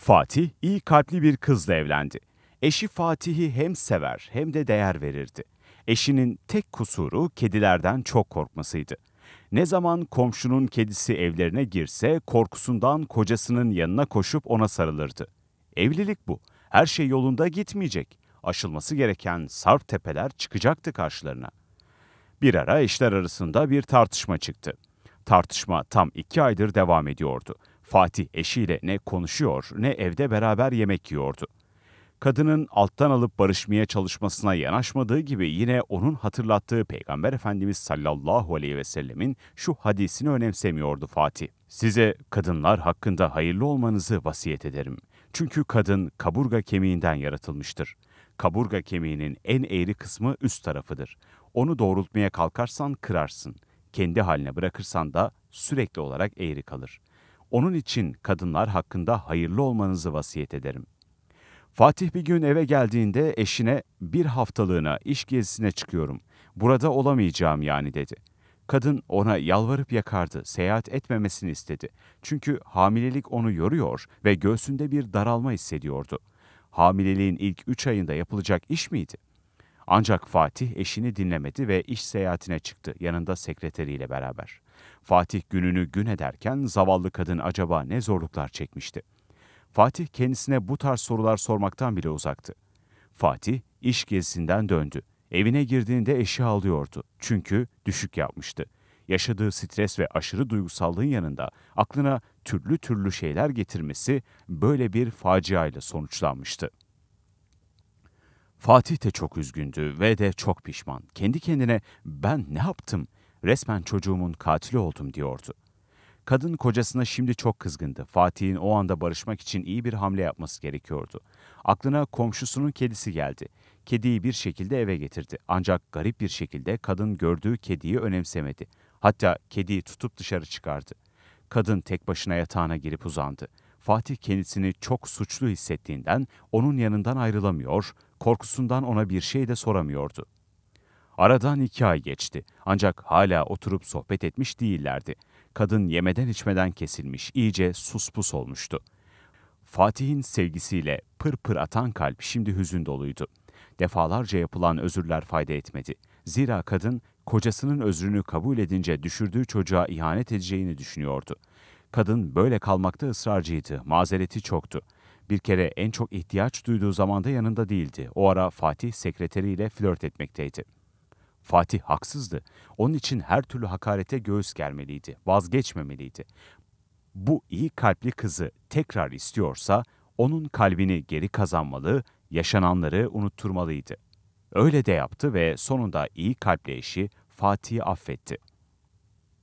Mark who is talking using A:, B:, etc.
A: Fatih iyi kalpli bir kızla evlendi. Eşi Fatih'i hem sever hem de değer verirdi. Eşinin tek kusuru kedilerden çok korkmasıydı. Ne zaman komşunun kedisi evlerine girse korkusundan kocasının yanına koşup ona sarılırdı. Evlilik bu. Her şey yolunda gitmeyecek. Aşılması gereken sarp tepeler çıkacaktı karşılarına. Bir ara eşler arasında bir tartışma çıktı. Tartışma tam iki aydır devam ediyordu. Fatih eşiyle ne konuşuyor ne evde beraber yemek yiyordu. Kadının alttan alıp barışmaya çalışmasına yanaşmadığı gibi yine onun hatırlattığı Peygamber Efendimiz sallallahu aleyhi ve sellemin şu hadisini önemsemiyordu Fatih. Size kadınlar hakkında hayırlı olmanızı vasiyet ederim. Çünkü kadın kaburga kemiğinden yaratılmıştır. Kaburga kemiğinin en eğri kısmı üst tarafıdır. Onu doğrultmaya kalkarsan kırarsın. Kendi haline bırakırsan da sürekli olarak eğri kalır. Onun için kadınlar hakkında hayırlı olmanızı vasiyet ederim. Fatih bir gün eve geldiğinde eşine bir haftalığına iş gezisine çıkıyorum. Burada olamayacağım yani dedi. Kadın ona yalvarıp yakardı, seyahat etmemesini istedi. Çünkü hamilelik onu yoruyor ve göğsünde bir daralma hissediyordu. Hamileliğin ilk üç ayında yapılacak iş miydi? Ancak Fatih eşini dinlemedi ve iş seyahatine çıktı yanında sekreteriyle beraber. Fatih gününü gün ederken zavallı kadın acaba ne zorluklar çekmişti? Fatih kendisine bu tarz sorular sormaktan bile uzaktı. Fatih iş gezisinden döndü. Evine girdiğinde eşi ağlıyordu. Çünkü düşük yapmıştı. Yaşadığı stres ve aşırı duygusallığın yanında aklına türlü türlü şeyler getirmesi böyle bir faciayla sonuçlanmıştı. Fatih de çok üzgündü ve de çok pişman. Kendi kendine ben ne yaptım? Resmen çocuğumun katili oldum diyordu. Kadın kocasına şimdi çok kızgındı. Fatih'in o anda barışmak için iyi bir hamle yapması gerekiyordu. Aklına komşusunun kedisi geldi. Kediyi bir şekilde eve getirdi. Ancak garip bir şekilde kadın gördüğü kediyi önemsemedi. Hatta kediyi tutup dışarı çıkardı. Kadın tek başına yatağına girip uzandı. Fatih kendisini çok suçlu hissettiğinden onun yanından ayrılamıyor, korkusundan ona bir şey de soramıyordu. Aradan iki ay geçti ancak hala oturup sohbet etmiş değillerdi. Kadın yemeden içmeden kesilmiş, iyice suspus olmuştu. Fatih'in sevgisiyle pır pır atan kalp şimdi hüzün doluydu. Defalarca yapılan özürler fayda etmedi. Zira kadın kocasının özrünü kabul edince düşürdüğü çocuğa ihanet edeceğini düşünüyordu. Kadın böyle kalmakta ısrarcıydı, mazereti çoktu. Bir kere en çok ihtiyaç duyduğu zamanda yanında değildi. O ara Fatih sekreteriyle flört etmekteydi. Fatih haksızdı. Onun için her türlü hakarete göğüs germeliydi, vazgeçmemeliydi. Bu iyi kalpli kızı tekrar istiyorsa onun kalbini geri kazanmalı, yaşananları unutturmalıydı. Öyle de yaptı ve sonunda iyi kalpli eşi Fatih'i affetti.